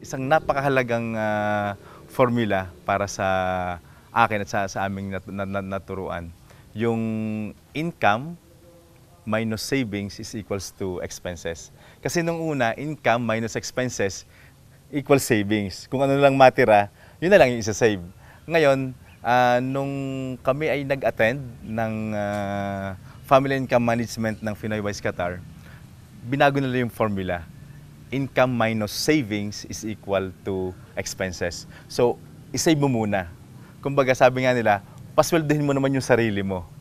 isang napakahalagang uh, formula para sa akin at sa, sa aming nat, nat, nat, naturuan. Yung income minus savings is equals to expenses. Kasi nung una, income minus expenses equals savings. Kung ano lang matira, yun na lang yung isa-save. Ngayon, uh, nung kami ay nag-attend ng uh, Family Income Management ng Finoy Wise Qatar, binago nila yung formula income minus savings is equal to expenses. So, isave mo muna. Kumbaga sabi nga nila, pasweldohin mo naman yung sarili mo.